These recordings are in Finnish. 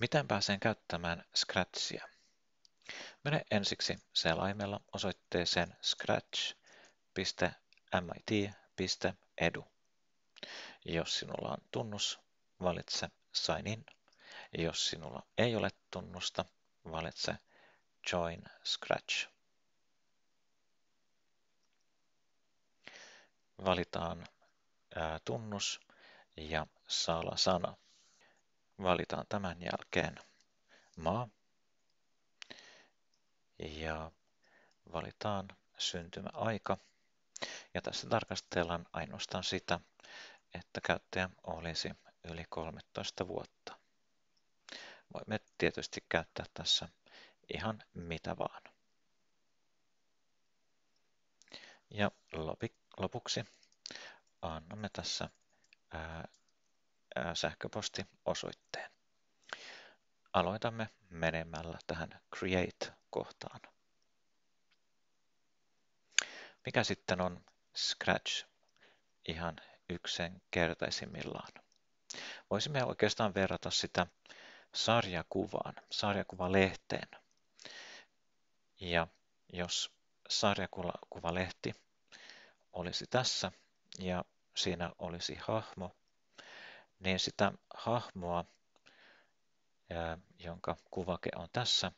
Miten pääsen käyttämään Scratchia? Mene ensiksi selaimella osoitteeseen scratch.mit.edu. Jos sinulla on tunnus, valitse Sign in. Jos sinulla ei ole tunnusta, valitse Join Scratch. Valitaan tunnus ja salasana valitaan tämän jälkeen maa ja valitaan syntymäaika. Ja tässä tarkastellaan ainoastaan sitä, että käyttäjä olisi yli 13 vuotta. Voimme tietysti käyttää tässä ihan mitä vaan. Ja lopuksi annamme tässä tähän sähköpostiosoitteen. Aloitamme menemällä tähän Create-kohtaan. Mikä sitten on Scratch ihan yksinkertaisimmillaan? Voisimme oikeastaan verrata sitä sarjakuvaan, sarjakuvalehteen. Ja jos sarjakuvalehti olisi tässä ja siinä olisi hahmo, niin sitä hahmoa, jonka kuvake on tässä,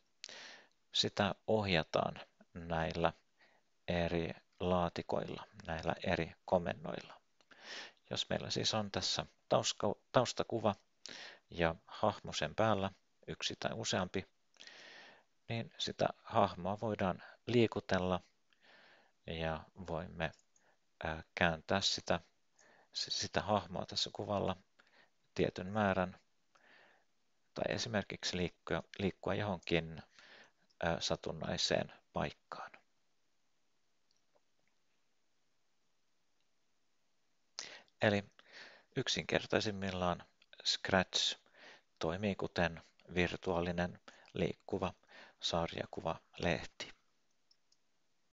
sitä ohjataan näillä eri laatikoilla, näillä eri komennoilla. Jos meillä siis on tässä taustakuva ja hahmo sen päällä, yksi tai useampi, niin sitä hahmoa voidaan liikutella ja voimme kääntää sitä, sitä hahmoa tässä kuvalla tietyn määrän tai esimerkiksi liikkua, liikkua johonkin satunnaiseen paikkaan. Eli yksinkertaisimmillaan Scratch toimii kuten virtuaalinen liikkuva sarjakuva lehti.